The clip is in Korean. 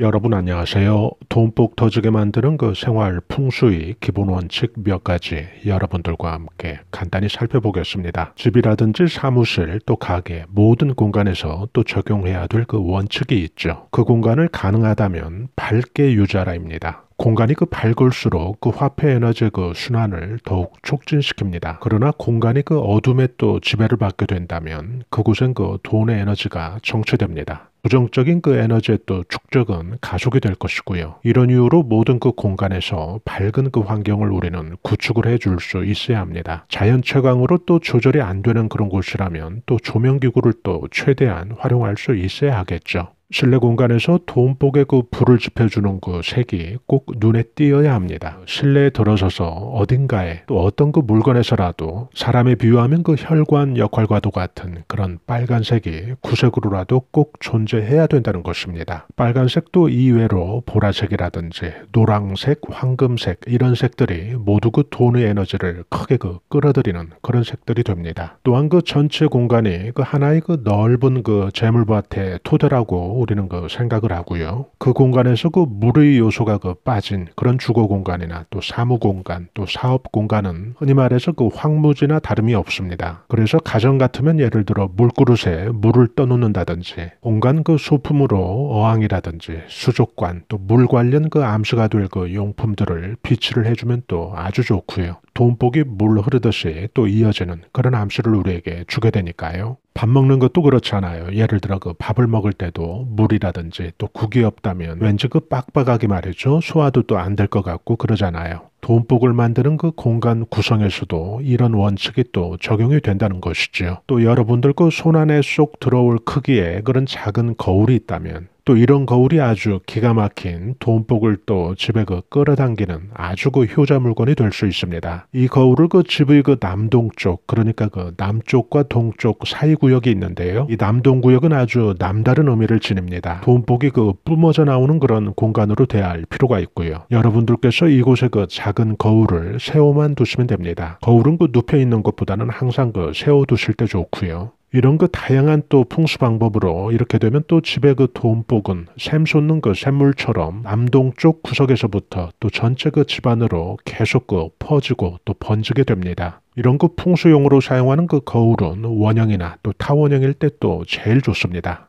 여러분 안녕하세요. 돈복 터지게 만드는 그 생활 풍수의 기본 원칙 몇 가지 여러분들과 함께 간단히 살펴보겠습니다. 집이라든지 사무실 또 가게 모든 공간에서 또 적용해야 될 그 원칙이 있죠. 그 공간을 가능하다면 밝게 유지하라입니다 공간이 그 밝을수록 그 화폐 에너지의 그 순환을 더욱 촉진시킵니다. 그러나 공간이 그 어둠에 또 지배를 받게 된다면 그곳엔 그 돈의 에너지가 정체됩니다. 부정적인 그 에너지의 또 축적은 가속이 될 것이고요. 이런 이유로 모든 그 공간에서 밝은 그 환경을 우리는 구축을 해줄 수 있어야 합니다. 자연 채광으로 또 조절이 안 되는 그런 곳이라면 또 조명기구를 또 최대한 활용할 수 있어야 하겠죠. 실내 공간에서 돈복의 그 불을 지펴주는 그 색이 꼭 눈에 띄어야 합니다. 실내에 들어서서 어딘가에 또 어떤 그 물건에서라도 사람에 비유하면 그 혈관 역할과도 같은 그런 빨간색이 구색으로라도 꼭 존재해야 된다는 것입니다. 빨간색도 이외로 보라색이라든지 노랑색, 황금색 이런 색들이 모두 그 돈의 에너지를 크게 그 끌어들이는 그런 색들이 됩니다. 또한 그 전체 공간이 그 하나의 그 넓은 그 재물밭에 토대라고 우리는 그 생각을 하고요. 그 공간에서 그 물의 요소가 그 빠진 그런 주거 공간이나 또 사무 공간, 또 사업 공간은 흔히 말해서 그 황무지나 다름이 없습니다. 그래서 가정 같으면 예를 들어 물그릇에 물을 떠놓는다든지 공간 그 소품으로 어항이라든지 수족관 또 물 관련 그 암수가 될 그 용품들을 비치를 해주면 또 아주 좋고요. 돈복이 물 흐르듯이 또 이어지는 그런 암시를 우리에게 주게 되니까요. 밥 먹는 것도 그렇잖아요. 예를 들어 그 밥을 먹을 때도 물이라든지 또 국이 없다면 왠지 그 빡빡하게 말이죠. 소화도 또 안 될 것 같고 그러잖아요. 돈복을 만드는 그 공간 구성에서도 이런 원칙이 또 적용이 된다는 것이지요. 또 여러분들 그 손안에 쏙 들어올 크기의 그런 작은 거울이 있다면 또 이런 거울이 아주 기가 막힌 돈복을 또 집에 그 끌어당기는 아주 그 효자 물건이 될 수 있습니다. 이 거울을 그 집의 그 남동쪽 그러니까 그 남쪽과 동쪽 사이 구역이 있는데요. 이 남동 구역은 아주 남다른 의미를 지닙니다. 돈복이 그 뿜어져 나오는 그런 공간으로 대할 필요가 있고요. 여러분들께서 이곳에 그 작은 거울을 세워만 두시면 됩니다. 거울은 그 눕혀 있는 것보다는 항상 그 세워 두실 때 좋고요. 이런 그 다양한 또 풍수 방법으로 이렇게 되면 또 집의 그 돈복은 샘 솟는 그 샘물처럼 남동쪽 구석에서부터 또 전체 그 집안으로 계속 그 퍼지고 또 번지게 됩니다. 이런 그 풍수용으로 사용하는 그 거울은 원형이나 또 타원형일 때 또 제일 좋습니다.